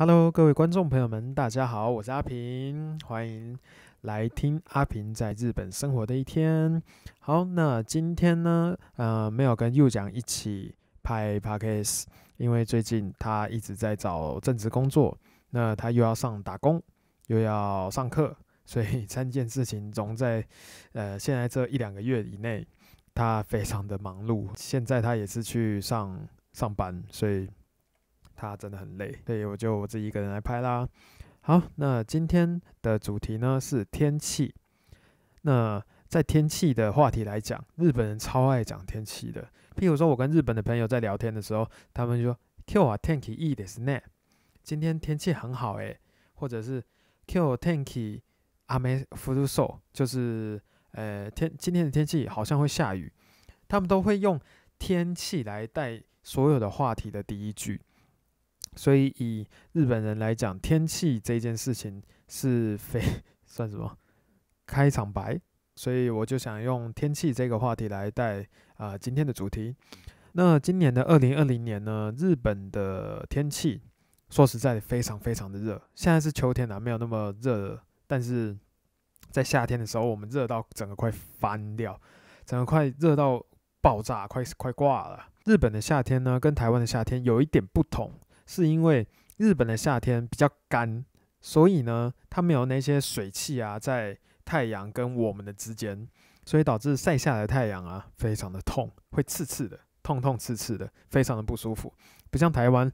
Hello，各位观众朋友们，大家好，我是阿平，欢迎来听阿平在日本生活的一天。好，那今天呢，呃，没有跟右讲一起拍 podcast，因为最近他一直在找正职工作，那他又要上打工，又要上课，所以 三件事情总在，呃，现在这一两个月以内，他非常的忙碌。现在他也是去上上班，所以。他真的很累，所以我就我自己一个人来拍啦。好，那今天的主题呢是天气。那在天气的话题来讲，日本人超爱讲天气的。譬如说，我跟日本的朋友在聊天的时候，他们就说 “Q wa tanki i s n 今天天气很好诶，或者是 “Q tanki ame f u u s o 就是呃天今天的天气好像会下雨。他们都会用天气来带所有的话题的第一句。所以以日本人来讲，天气这件事情是非 算什么开场白，所以我就想用天气这个话题来带啊今天的主题。那今年的二零二零年呢，日本的天气说实在非常非常的热。现在是秋天啊，没有那么热了，但是在夏天的时候，我们热到整个快翻掉，整个快热到爆炸，快快挂了。日本的夏天呢，跟台湾的夏天有一点不同。是因为日本的夏天比较干，所以呢，它没有那些水汽啊，在太阳跟我们的之间，所以导致晒下来的太阳啊，非常的痛，会刺刺的，痛痛刺刺的，非常的不舒服。不像台湾，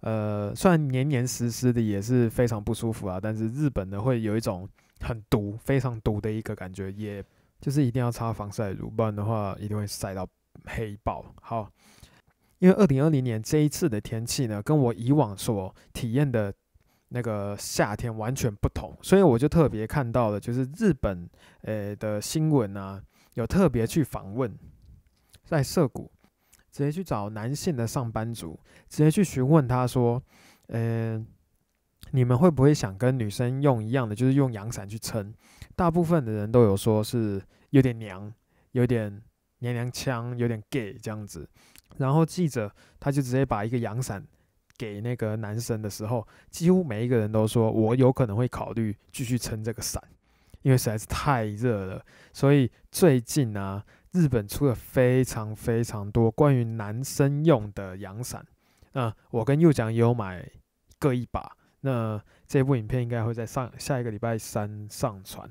呃，虽然黏黏湿湿的也是非常不舒服啊，但是日本呢，会有一种很毒，非常毒的一个感觉，也就是一定要擦防晒乳，不然的话一定会晒到黑爆。好。因为二零二零年这一次的天气呢，跟我以往所体验的那个夏天完全不同，所以我就特别看到了，就是日本，呃的新闻啊，有特别去访问，在涩谷直接去找男性的上班族，直接去询问他说，嗯，你们会不会想跟女生用一样的，就是用阳伞去撑？大部分的人都有说是有点娘，有点娘娘腔，有点 gay 这样子。然后记者他就直接把一个阳伞给那个男生的时候，几乎每一个人都说，我有可能会考虑继续撑这个伞，因为实在是太热了。所以最近呢，日本出了非常非常多关于男生用的阳伞。那我跟右讲也有买各一把。那这部影片应该会在上下一个礼拜三上传。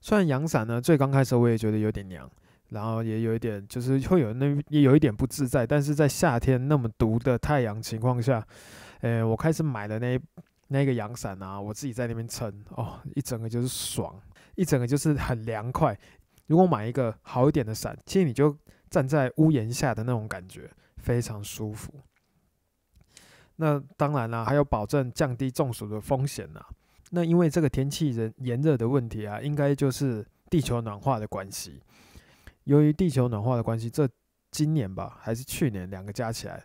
虽然阳伞呢，最刚开始我也觉得有点娘。然后也有一点，就是会有那也有一点不自在。但是在夏天那么毒的太阳情况下，诶，我开始买的那那个阳伞啊，我自己在那边撑哦，一整个就是爽，一整个就是很凉快。如果买一个好一点的伞，其实你就站在屋檐下的那种感觉非常舒服。那当然啦，还有保证降低中暑的风险呐。那因为这个天气人炎热的问题啊，应该就是地球暖化的关系。由于地球暖化的关系，这今年吧，还是去年，两个加起来，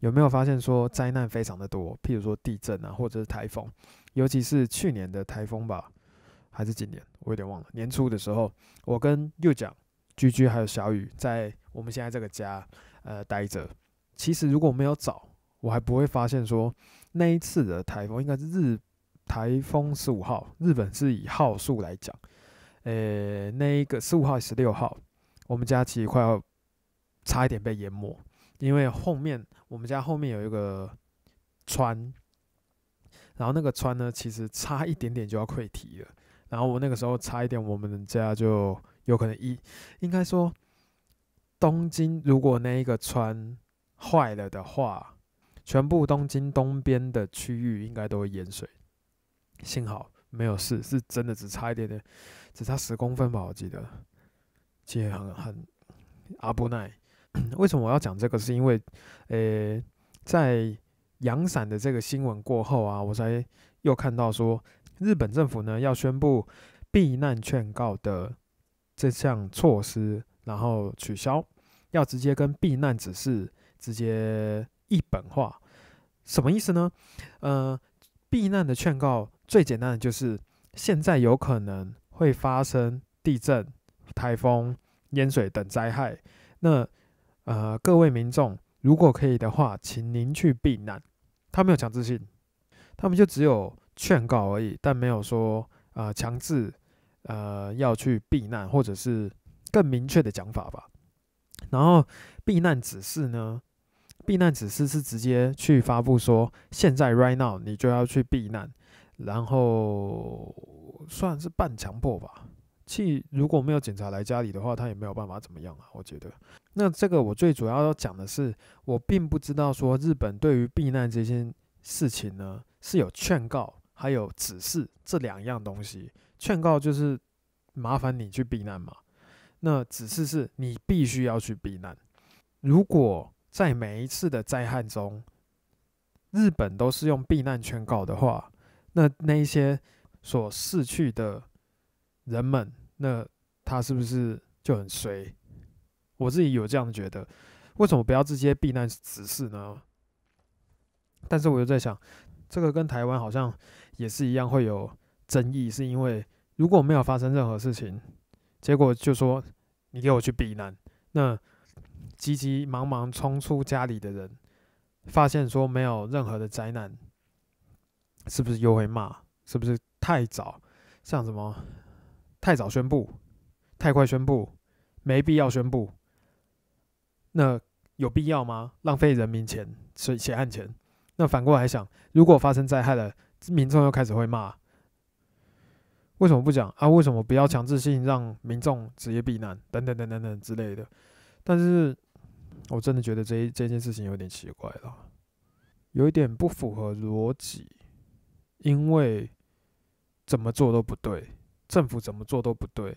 有没有发现说灾难非常的多？譬如说地震啊，或者是台风，尤其是去年的台风吧，还是今年，我有点忘了。年初的时候，我跟又讲，居居还有小雨在我们现在这个家呃待着。其实如果没有找，我还不会发现说那一次的台风，应该是日台风十五号，日本是以号数来讲。呃，那一个十五号、十六号，我们家其实快要差一点被淹没，因为后面我们家后面有一个川，然后那个川呢，其实差一点点就要溃堤了。然后我那个时候差一点，我们家就有可能一应该说东京，如果那一个川坏了的话，全部东京东边的区域应该都会淹水。幸好。没有事，是真的，只差一点点，只差十公分吧，我记得。其实很很阿不奈，为什么我要讲这个？是因为，呃，在阳伞的这个新闻过后啊，我才又看到说，日本政府呢要宣布避难劝告的这项措施，然后取消，要直接跟避难指示直接一本化，什么意思呢？呃。避难的劝告最简单的就是，现在有可能会发生地震、台风、淹水等灾害。那呃，各位民众如果可以的话，请您去避难。他没有强制性，他们就只有劝告而已，但没有说啊强制呃要去避难，或者是更明确的讲法吧。然后避难指示呢？避难指示是直接去发布，说现在 right now 你就要去避难，然后算是半强迫吧。其如果没有警察来家里的话，他也没有办法怎么样啊。我觉得，那这个我最主要要讲的是，我并不知道说日本对于避难这件事情呢是有劝告，还有指示这两样东西。劝告就是麻烦你去避难嘛，那指示是你必须要去避难。如果在每一次的灾害中，日本都是用避难圈告的话，那那些所逝去的人们，那他是不是就很衰？我自己有这样的觉得，为什么不要这些避难指示呢？但是我又在想，这个跟台湾好像也是一样会有争议，是因为如果没有发生任何事情，结果就说你给我去避难，那。急急忙忙冲出家里的人，发现说没有任何的灾难，是不是又会骂？是不是太早？像什么太早宣布、太快宣布、没必要宣布？那有必要吗？浪费人民钱、税血汗钱？那反过来想，如果发生灾害了，民众又开始会骂，为什么不讲啊？为什么不要强制性让民众职业避难等等等等等之类的？但是。我真的觉得这这件事情有点奇怪了，有一点不符合逻辑，因为怎么做都不对，政府怎么做都不对。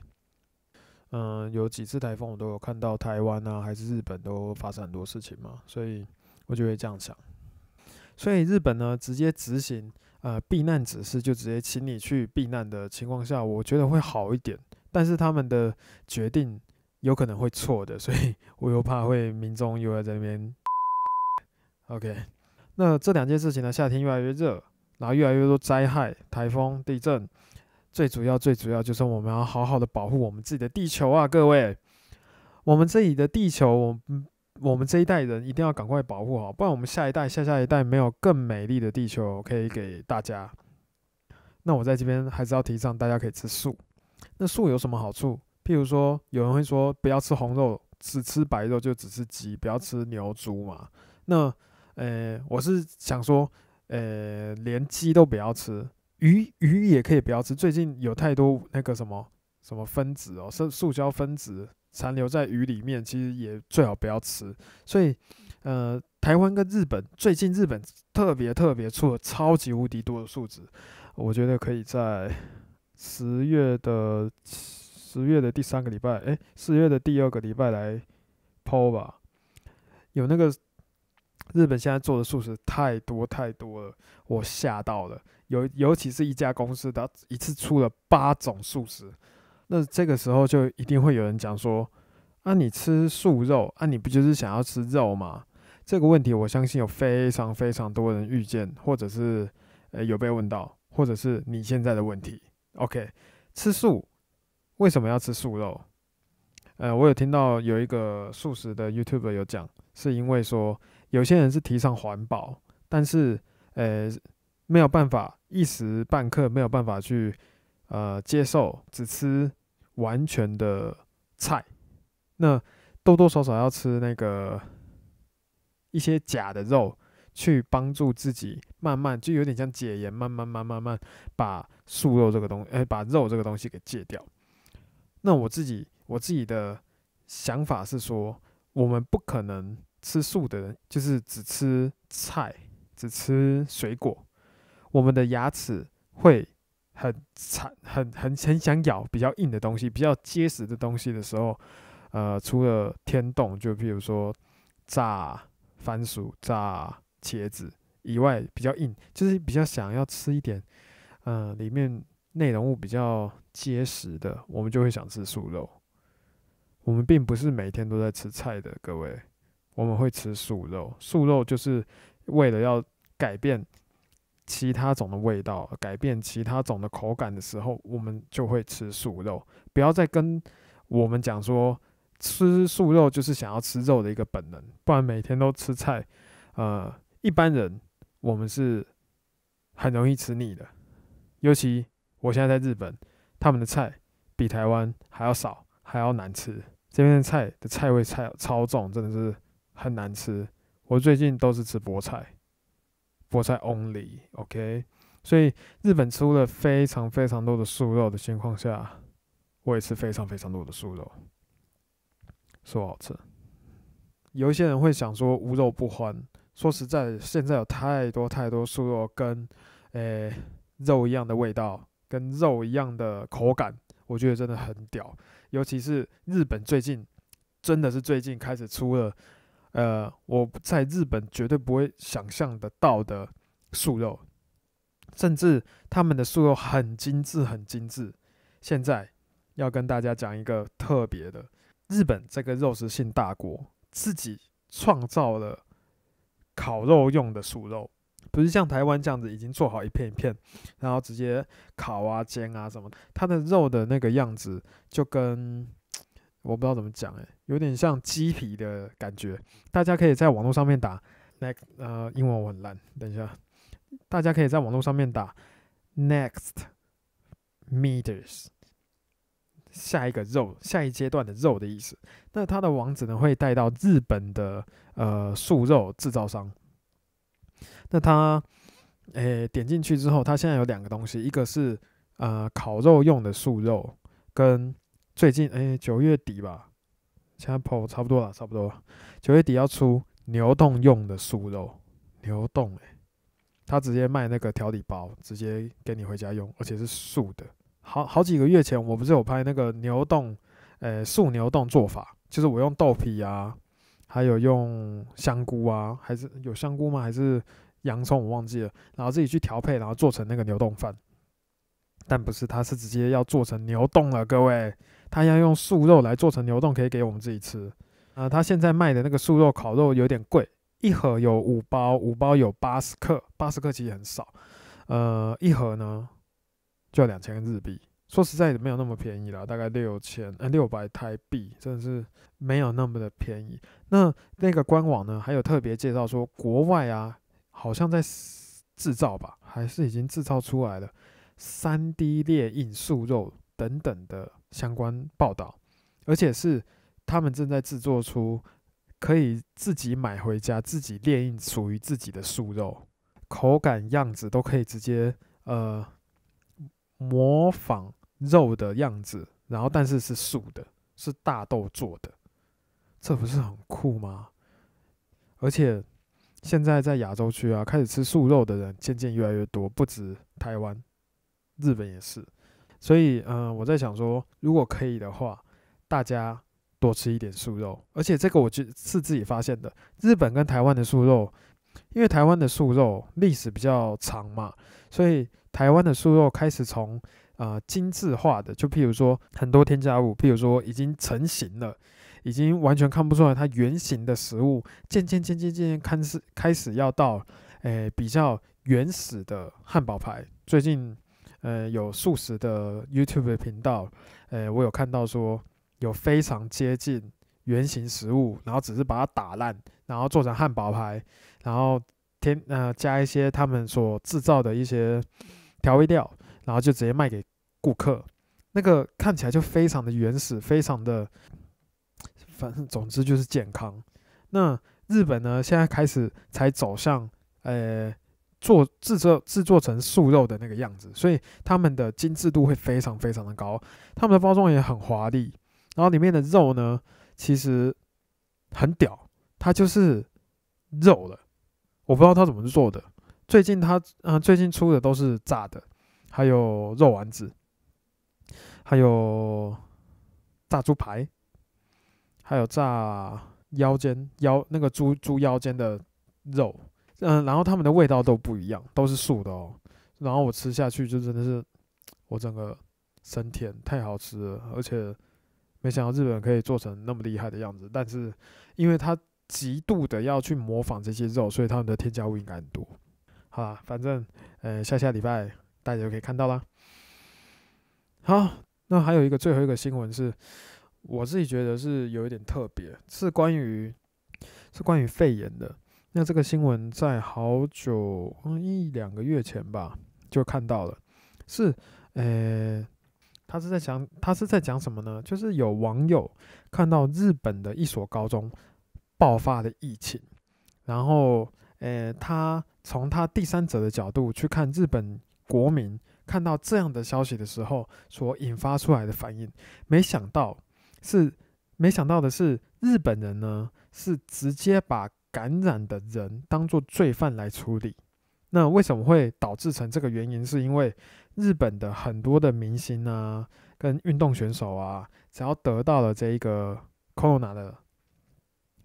嗯，有几次台风，我都有看到台湾啊，还是日本都发生很多事情嘛，所以我就会这样想。所以日本呢，直接执行呃避难指示，就直接请你去避难的情况下，我觉得会好一点。但是他们的决定。有可能会错的，所以我又怕会民众又在这边。OK，那这两件事情呢？夏天越来越热，然后越来越多灾害，台风、地震，最主要、最主要就是我们要好好的保护我们自己的地球啊，各位！我们这里的地球，我们这一代人一定要赶快保护好，不然我们下一代、下下一代没有更美丽的地球可以给大家。那我在这边还是要提倡大家可以吃素。那素有什么好处？譬如说，有人会说不要吃红肉，只吃白肉，就只吃鸡，不要吃牛猪嘛？那，呃，我是想说，呃，连鸡都不要吃，鱼鱼也可以不要吃。最近有太多那个什么什么分子哦，塑塑胶分子残留在鱼里面，其实也最好不要吃。所以，呃，台湾跟日本最近日本特别特别出了超级无敌多的数值，我觉得可以在十月的。十月的第三个礼拜，哎，十月的第二个礼拜来剖吧。有那个日本现在做的素食太多太多了，我吓到了。尤尤其是一家公司，它一次出了八种素食。那这个时候就一定会有人讲说：“啊，你吃素肉，啊你不就是想要吃肉吗？”这个问题，我相信有非常非常多人遇见，或者是呃有被问到，或者是你现在的问题。OK，吃素。为什么要吃素肉？呃，我有听到有一个素食的 YouTube 有讲，是因为说有些人是提倡环保，但是呃没有办法一时半刻没有办法去呃接受只吃完全的菜，那多多少少要吃那个一些假的肉，去帮助自己慢慢就有点像解盐，慢慢慢慢慢把素肉这个东，哎，把肉这个东西给戒掉。那我自己我自己的想法是说，我们不可能吃素的人就是只吃菜、只吃水果，我们的牙齿会很惨，很很很想咬比较硬的东西、比较结实的东西的时候，呃，除了天洞，就比如说炸番薯、炸茄子以外，比较硬，就是比较想要吃一点，嗯，里面。内容物比较结实的，我们就会想吃素肉。我们并不是每天都在吃菜的，各位，我们会吃素肉。素肉就是为了要改变其他种的味道，改变其他种的口感的时候，我们就会吃素肉。不要再跟我们讲说吃素肉就是想要吃肉的一个本能，不然每天都吃菜，呃，一般人我们是很容易吃腻的，尤其。我现在在日本，他们的菜比台湾还要少，还要难吃。这边的菜的菜味菜超重，真的是很难吃。我最近都是吃菠菜，菠菜 only，OK？所以日本出了非常非常多的素肉的情况下，我也吃非常非常多的素肉，说好吃。有一些人会想说无肉不欢，说实在，现在有太多太多素肉跟诶肉一样的味道。跟肉一样的口感，我觉得真的很屌。尤其是日本最近，真的是最近开始出了，呃，我在日本绝对不会想象得到的素肉，甚至他们的素肉很精致，很精致。现在要跟大家讲一个特别的，日本这个肉食性大国自己创造了烤肉用的素肉。不是像台湾这样子已经做好一片一片，然后直接烤啊煎啊什么，它的肉的那个样子就跟我不知道怎么讲哎，有点像鸡皮的感觉。大家可以在网络上面打 next，呃，英文我很烂，等一下，大家可以在网络上面打 next meters，下一个肉，下一阶段的肉的意思。那它的网址呢会带到日本的呃素肉制造商。那他，诶，点进去之后，他现在有两个东西，一个是呃烤肉用的素肉，跟最近诶九月底吧，现在跑差不多了，差不多九月底要出牛冻用的素肉，牛冻诶，他直接卖那个调理包，直接给你回家用，而且是素的。好好几个月前，我不是有拍那个牛冻，诶素牛冻做法，就是我用豆皮啊。还有用香菇啊，还是有香菇吗？还是洋葱？我忘记了。然后自己去调配，然后做成那个牛冻饭。但不是，他是直接要做成牛冻了，各位。他要用素肉来做成牛冻，可以给我们自己吃。啊，他现在卖的那个素肉烤肉有点贵，一盒有五包，五包有八十克，八十克其实很少。呃，一盒呢就两千日币。说实在的，没有那么便宜了，大概六千呃六百台币，真的是没有那么的便宜。那那个官网呢，还有特别介绍说，国外啊，好像在制造吧，还是已经制造出来了三 D 列印素肉等等的相关报道，而且是他们正在制作出可以自己买回家自己列印属于自己的素肉，口感样子都可以直接呃模仿。肉的样子，然后但是是素的，是大豆做的，这不是很酷吗？而且现在在亚洲区啊，开始吃素肉的人渐渐越来越多，不止台湾，日本也是。所以，嗯，我在想说，如果可以的话，大家多吃一点素肉。而且这个我就是自己发现的，日本跟台湾的素肉，因为台湾的素肉历史比较长嘛，所以台湾的素肉开始从。呃，精致化的，就譬如说很多添加物，譬如说已经成型了，已经完全看不出来它原型的食物，渐渐渐渐渐渐开始开始要到，诶比较原始的汉堡排。最近，呃，有素食的 YouTube 频道，诶，我有看到说有非常接近原型食物，然后只是把它打烂，然后做成汉堡排，然后添呃加一些他们所制造的一些调味料，然后就直接卖给。顾客那个看起来就非常的原始，非常的反正总之就是健康。那日本呢，现在开始才走向呃做制作制作成素肉的那个样子，所以他们的精致度会非常非常的高，他们的包装也很华丽，然后里面的肉呢其实很屌，它就是肉了，我不知道它怎么做的。最近它嗯最近出的都是炸的，还有肉丸子。还有炸猪排，还有炸腰间腰那个猪猪腰间的肉，嗯，然后他们的味道都不一样，都是素的哦。然后我吃下去就真的是我整个升天，太好吃了，而且没想到日本可以做成那么厉害的样子。但是因为他极度的要去模仿这些肉，所以他们的添加物应该很多。好啦，反正呃下下礼拜大家就可以看到啦。好。那还有一个最后一个新闻是，我自己觉得是有一点特别，是关于是关于肺炎的。那这个新闻在好久一两个月前吧，就看到了。是，呃，他是在讲他是在讲什么呢？就是有网友看到日本的一所高中爆发的疫情，然后，呃，他从他第三者的角度去看日本国民。看到这样的消息的时候，所引发出来的反应，没想到是没想到的是，日本人呢是直接把感染的人当做罪犯来处理。那为什么会导致成这个原因？是因为日本的很多的明星啊，跟运动选手啊，只要得到了这一个 corona 的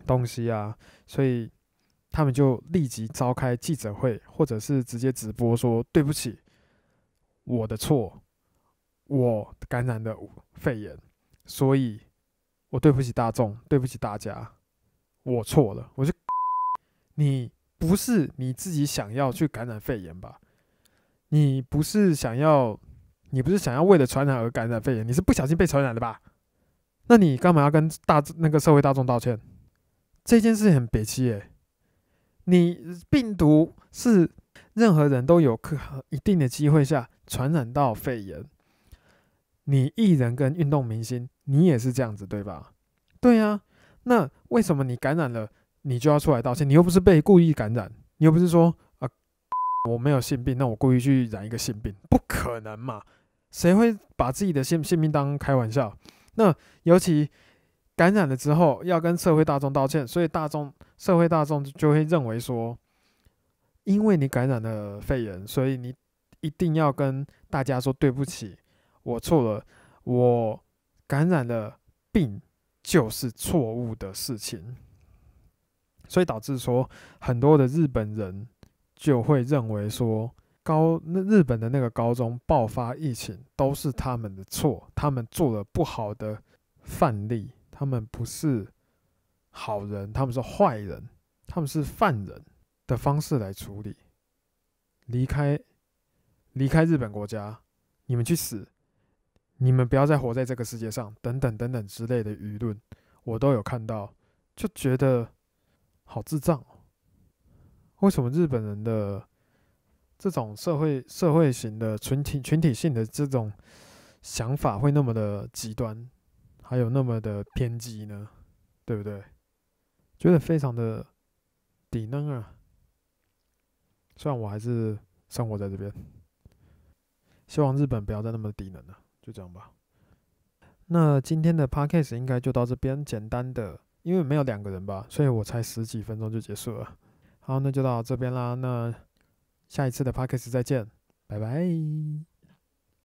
东西啊，所以他们就立即召开记者会，或者是直接直播说：“对不起。”我的错，我感染的肺炎，所以我对不起大众，对不起大家，我错了。我就，你不是你自己想要去感染肺炎吧？你不是想要，你不是想要为了传染而感染肺炎？你是不小心被传染的吧？那你干嘛要跟大那个社会大众道歉？这件事很憋凄耶。你病毒是。任何人都有可一定的机会下传染到肺炎。你艺人跟运动明星，你也是这样子对吧？对呀。那为什么你感染了，你就要出来道歉？你又不是被故意感染，你又不是说啊，我没有性病，那我故意去染一个性病？不可能嘛！谁会把自己的性性病当开玩笑？那尤其感染了之后，要跟社会大众道歉，所以大众社会大众就会认为说。因为你感染了肺炎，所以你一定要跟大家说对不起，我错了，我感染的病就是错误的事情，所以导致说很多的日本人就会认为说高那日本的那个高中爆发疫情都是他们的错，他们做了不好的范例，他们不是好人，他们是坏人，他们是犯人。的方式来处理，离开，离开日本国家，你们去死，你们不要再活在这个世界上，等等等等之类的舆论，我都有看到，就觉得好智障哦。为什么日本人的这种社会社会型的群体群体性的这种想法会那么的极端，还有那么的偏激呢？对不对？觉得非常的低能啊。虽然我还是生活在这边，希望日本不要再那么低能了。就这样吧。那今天的 podcast 应该就到这边。简单的，因为没有两个人吧，所以我才十几分钟就结束了。好，那就到这边啦。那下一次的 podcast 再见，拜拜。